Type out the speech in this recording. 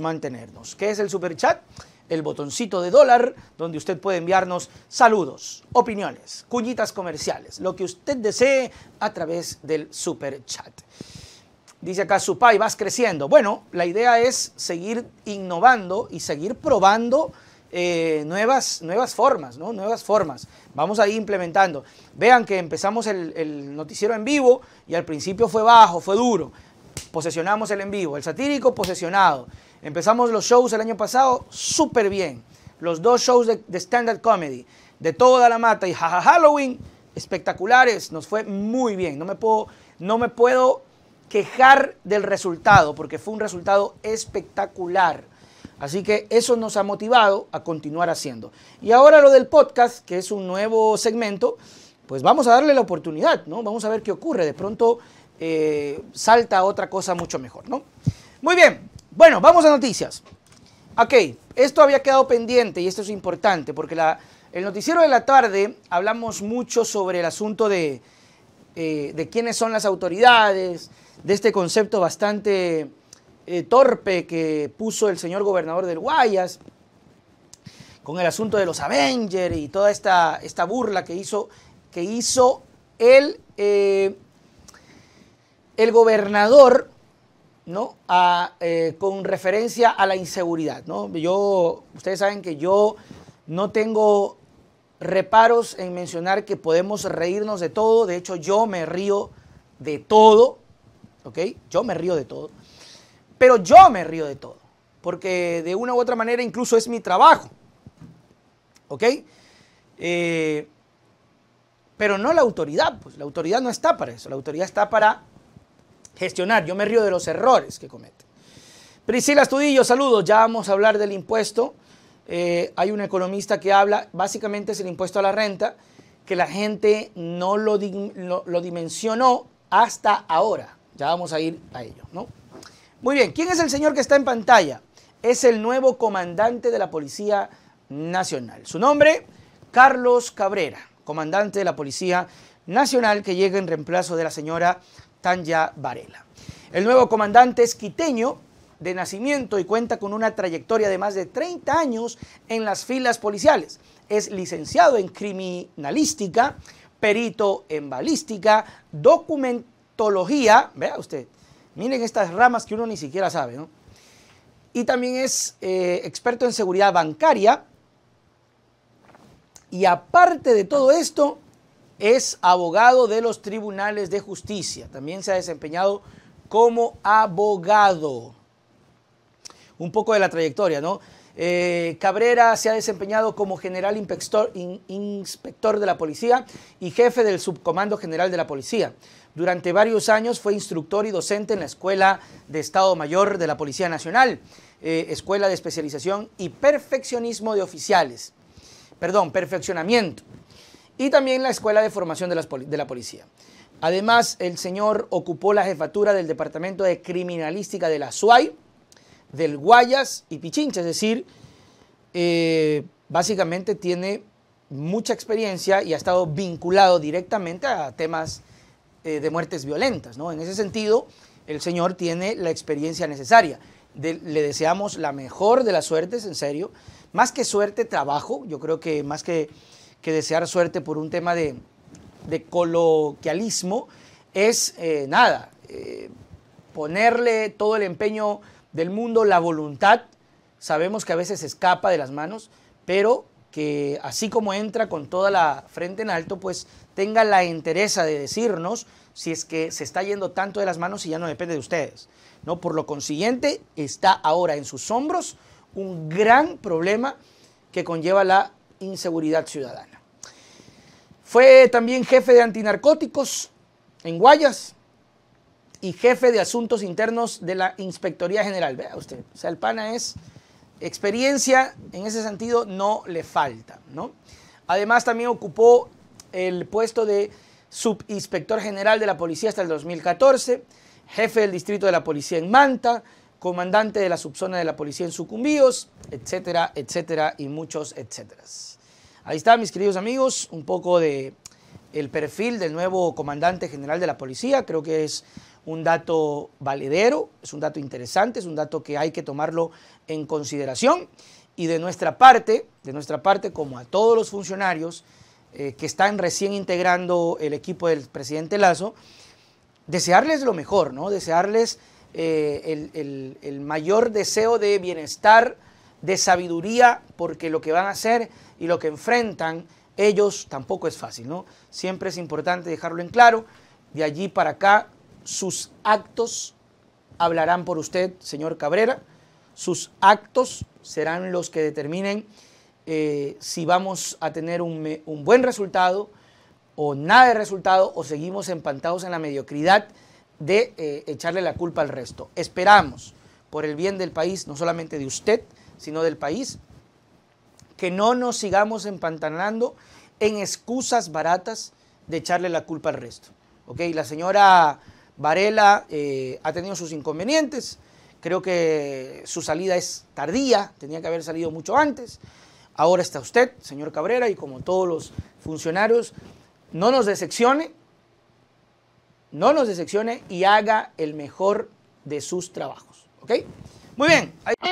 mantenernos. ¿Qué es el super chat? El botoncito de dólar donde usted puede enviarnos saludos, opiniones, cuñitas comerciales, lo que usted desee a través del super chat. Dice acá Supay, vas creciendo. Bueno, la idea es seguir innovando y seguir probando eh, nuevas, nuevas formas, ¿no? Nuevas formas. Vamos a ir implementando. Vean que empezamos el noticiero en vivo y al principio fue bajo, fue duro posesionamos el en vivo, el satírico posesionado. Empezamos los shows el año pasado súper bien. Los dos shows de, Standard comedy, de toda la mata y jaja Halloween, espectaculares, nos fue muy bien. No me puedo, no me puedo quejar del resultado, porque fue un resultado espectacular. Así que eso nos ha motivado a continuar haciendo. Y ahora lo del podcast, que es un nuevo segmento, pues vamos a darle la oportunidad, ¿no? Vamos a ver qué ocurre. De pronto eh, salta a otra cosa mucho mejor, ¿no? Muy bien, bueno, vamos a noticias. Ok, esto había quedado pendiente y esto es importante porque el noticiero de la tarde hablamos mucho sobre el asunto de, eh, quiénes son las autoridades, de este concepto bastante eh, torpe que puso el señor gobernador del Guayas con el asunto de los Avengers y toda esta, esta burla que hizo, que hizo el el gobernador, ¿no? Eh, con referencia a la inseguridad, ¿no? Yo, ustedes saben que yo no tengo reparos en mencionar que podemos reírnos de todo, de hecho yo me río de todo, ¿ok? Yo me río de todo, pero yo me río de todo, porque de una u otra manera incluso es mi trabajo, ¿ok? Eh, pero no la autoridad, pues la autoridad no está para eso, la autoridad está para gestionar. Yo me río de los errores que comete. Priscila Estudillo, saludos. Ya vamos a hablar del impuesto. Eh, hay un economista que habla, básicamente es el impuesto a la renta, que la gente no lo, lo dimensionó hasta ahora. Ya vamos a ir a ello, ¿no? Muy bien, ¿quién es el señor que está en pantalla? Es el nuevo comandante de la Policía Nacional. Su nombre, Carlos Cabrera, comandante de la Policía Nacional, que llega en reemplazo de la señora Tanja Varela. El nuevo comandante es quiteño de nacimiento y cuenta con una trayectoria de más de 30 años en las filas policiales. Es licenciado en criminalística, perito en balística, documentología, vea usted, miren estas ramas que uno ni siquiera sabe, ¿no? Y también es eh, experto en seguridad bancaria. Y aparte de todo esto, es abogado de los tribunales de justicia. También se ha desempeñado como abogado. Un poco de la trayectoria, ¿no? Eh, Cabrera se ha desempeñado como general inspector, inspector, de la policía y jefe del subcomando general de la policía. Durante varios años fue instructor y docente en la Escuela de Estado Mayor de la Policía Nacional, eh, Escuela de Especialización y Perfeccionismo de Oficiales. Perdón, perfeccionamiento y también la Escuela de Formación de, de la Policía. Además, el señor ocupó la jefatura del Departamento de Criminalística de la Suai del Guayas y Pichincha, es decir, eh, básicamente tiene mucha experiencia y ha estado vinculado directamente a temas eh, de muertes violentas. ¿no? En ese sentido, el señor tiene la experiencia necesaria. le deseamos la mejor de las suertes, en serio. Más que suerte, trabajo. Yo creo que más que que desear suerte por un tema de, coloquialismo, es eh, nada, eh, ponerle todo el empeño del mundo, la voluntad. Sabemos que a veces escapa de las manos, pero que así como entra con toda la frente en alto, pues tenga la entereza de decirnos si es que se está yendo tanto de las manos y ya no depende de ustedes. ¿no? Por lo consiguiente, está ahora en sus hombros un gran problema que conlleva la inseguridad ciudadana. Fue también jefe de antinarcóticos en Guayas y jefe de asuntos internos de la Inspectoría General. Vea usted, o sea, el pana es experiencia, en ese sentido no le falta, ¿no? Además también ocupó el puesto de subinspector general de la policía hasta el 2014, jefe del distrito de la policía en Manta, comandante de la subzona de la policía en Sucumbíos, etcétera, etcétera, y muchos etcétera. Ahí está, mis queridos amigos, un poco de el perfil del nuevo comandante general de la policía. Creo que es un dato valedero, es un dato interesante, es un dato que hay que tomarlo en consideración. Y de nuestra parte, de nuestra parte, como a todos los funcionarios eh, que están recién integrando el equipo del presidente Lazo, desearles lo mejor, ¿no? Desearles eh, el, mayor deseo de bienestar, de sabiduría, porque lo que van a hacer y lo que enfrentan ellos tampoco es fácil, ¿no? Siempre es importante dejarlo en claro. De allí para acá, sus actos hablarán por usted, señor Cabrera. Sus actos serán los que determinen eh, si vamos a tener un buen resultado o nada de resultado o seguimos empantados en la mediocridad de eh, echarle la culpa al resto. Esperamos, por el bien del país, no solamente de usted, sino del país, que no nos sigamos empantanando en excusas baratas de echarle la culpa al resto. La señora Varela eh, ha tenido sus inconvenientes, creo que su salida es tardía, tenía que haber salido mucho antes. Ahora está usted, señor Cabrera, y como todos los funcionarios, no nos decepcione, no nos decepcione y haga el mejor de sus trabajos. ¿Ok? Muy bien.